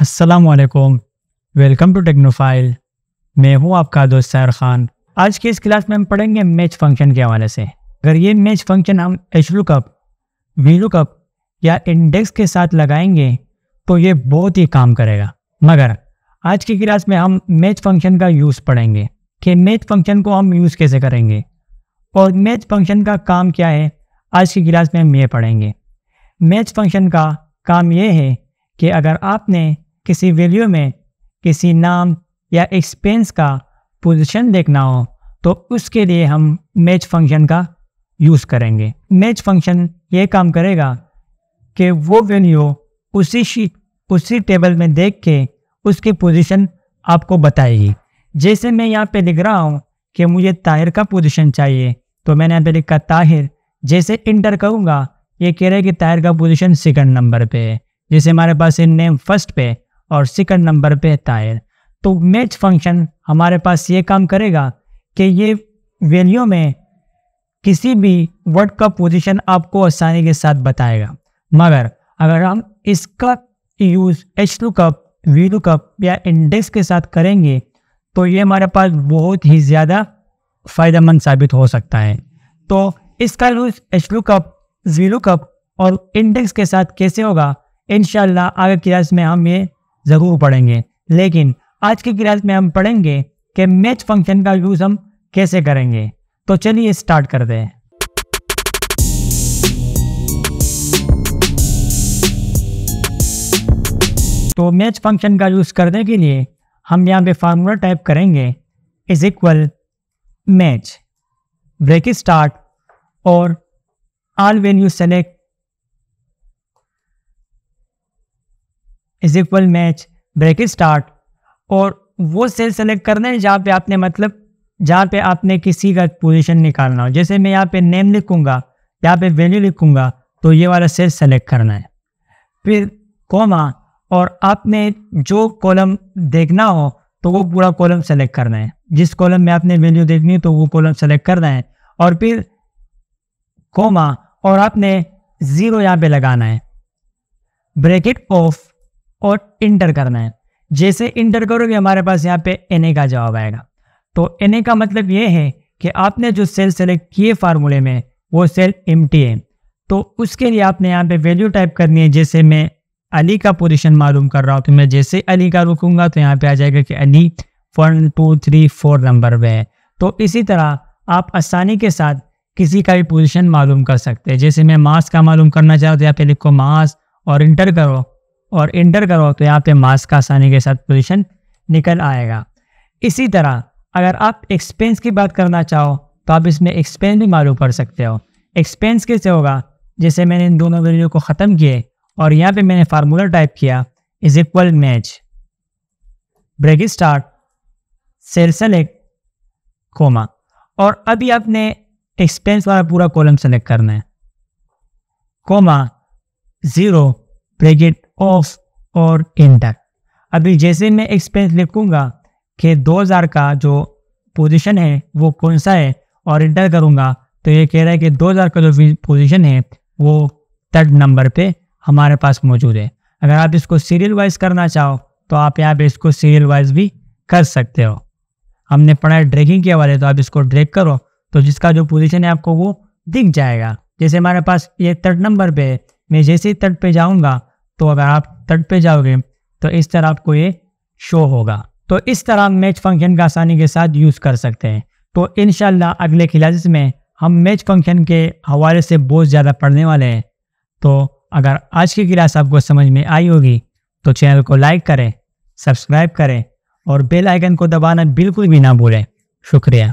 अस्सलाम वालेकुम welcome to टेक्नोफाइल मैं हूं आपका दोस्त सैर खान आज के इस क्लास में हम पढ़ेंगे मैच फंक्शन के हवाले से अगर ये मैच फंक्शन हम एच लुकअप वी लुकअप या इंडेक्स के साथ लगाएंगे तो ये बहुत ही काम करेगा मगर आज की क्लास में हम मैच फंक्शन का यूज़ पढ़ेंगे कि मैच फंक्शन को हम यूज़ कैसे करेंगे और मैच फंक्शन का काम क्या है आज की क्लास में हम ये पढ़ेंगे मैच फंक्शन का काम ये है कि अगर आपने किसी वैल्यू में किसी नाम या एक्सपेंस का पोजीशन देखना हो तो उसके लिए हम मैच फंक्शन का यूज़ करेंगे मैच फंक्शन ये काम करेगा कि वो वैल्यू उसी शीट उसी टेबल में देख के उसकी पोजीशन आपको बताएगी जैसे मैं यहाँ पे लिख रहा हूँ कि मुझे ताहिर का पोजीशन चाहिए तो मैंने यहाँ पे लिखा ताहिर जैसे इंटर करूँगा ये कह रहा है कि ताहिर का पोजीशन सेकंड नंबर पे है जैसे हमारे पास है नेम फर्स्ट पे और सेकंड नंबर पे तायर तो मैच फंक्शन हमारे पास ये काम करेगा कि ये वैल्यू में किसी भी वर्ड का पोजीशन आपको आसानी के साथ बताएगा मगर अगर हम इसका use H lookup V lookup या इंडेक्स के साथ करेंगे तो ये हमारे पास बहुत ही ज़्यादा फ़ायदेमंद साबित हो सकता है तो इसका use H lookup V lookup और इंडेक्स के साथ कैसे होगा इन आगे क्लास में हम ये ज़रूर पढ़ेंगे लेकिन आज की क्लास में हम पढ़ेंगे कि मैच फंक्शन का यूज़ हम कैसे करेंगे तो चलिए स्टार्ट करते हैं तो मैच फंक्शन का यूज़ करने के लिए हम यहाँ पे फार्मूला टाइप करेंगे is equal match break start और आल यू select is equal match bracket start और वो सेल सेलेक्ट करना है जहाँ पे आपने मतलब जहाँ पे आपने किसी का पोजीशन निकालना हो जैसे मैं यहाँ पे नेम लिखूँगा यहाँ पे वैल्यू लिखूँगा तो ये वाला सेल सेलेक्ट करना है फिर कॉमा और आपने जो कॉलम देखना हो तो वो पूरा कॉलम सेलेक्ट करना है जिस कॉलम में आपने वैल्यू देखनी है तो वो कॉलम सेलेक्ट करना है और फिर कॉमा और आपने ज़ीरो यहाँ पे लगाना है ब्रैकेट ऑफ और इंटर करना है जैसे इंटर करोगे हमारे पास यहाँ पे एन का जवाब आएगा तो एन का मतलब ये है कि आपने जो सेल सेलेक्ट किए फार्मूले में वो सेल एम है तो उसके लिए आपने यहाँ पे वैल्यू टाइप करनी है जैसे मैं अली का पोजीशन मालूम कर रहा हूँ तो मैं जैसे अली का रुकूंगा तो यहाँ पे आ जाएगा कि Ali one two three four number पे है तो इसी तरह आप आसानी के साथ किसी का भी पोजीशन मालूम कर सकते हैं जैसे मैं मास का मालूम करना चाहूँ तो यहाँ पे लिखो मास और इंटर करो और इंटर करो तो यहाँ पे मास का आसानी के साथ पोजिशन निकल आएगा इसी तरह अगर आप एक्सपेंस की बात करना चाहो तो आप इसमें एक्सपेंस भी मालूम कर सकते हो एक्सपेंस कैसे होगा जैसे मैंने इन दोनों वैल्यू को ख़त्म किए और यहाँ पे मैंने फार्मूला टाइप किया is equal match break start cell select comma और अभी आपने एक्सपेंस वाला पूरा कॉलम सेलेक्ट करना है कोमा ज़ीरो ब्रेकेट ऑफ और इंटर अभी जैसे मैं एक्सपेंस लिखूंगा कि 2000 का जो पोजीशन है वो कौन सा है और इंटर करूंगा तो ये कह रहा है कि 2000 का जो पोजीशन है वो थर्ड नंबर पे हमारे पास मौजूद है अगर आप इसको सीरियल वाइज करना चाहो तो आप यहाँ पे इसको सीरियल वाइज भी कर सकते हो हमने पढ़ा है ड्रैगिंग के हवाले तो आप इसको ड्रैग करो तो जिसका जो पोजीशन है आपको वो दिख जाएगा जैसे हमारे पास ये थर्ड नंबर पे है मैं जैसे ही थर्ड पे जाऊँगा तो अगर आप तट पे जाओगे तो इस तरह आपको ये शो होगा तो इस तरह मैच फंक्शन का आसानी के साथ यूज़ कर सकते हैं तो इन अगले क्लासेस में हम मैच फंक्शन के हवाले से बहुत ज़्यादा पढ़ने वाले हैं तो अगर आज की क्लास आपको समझ में आई होगी तो चैनल को लाइक करें सब्सक्राइब करें और बेल आइकन को दबाना बिल्कुल भी ना भूलें शुक्रिया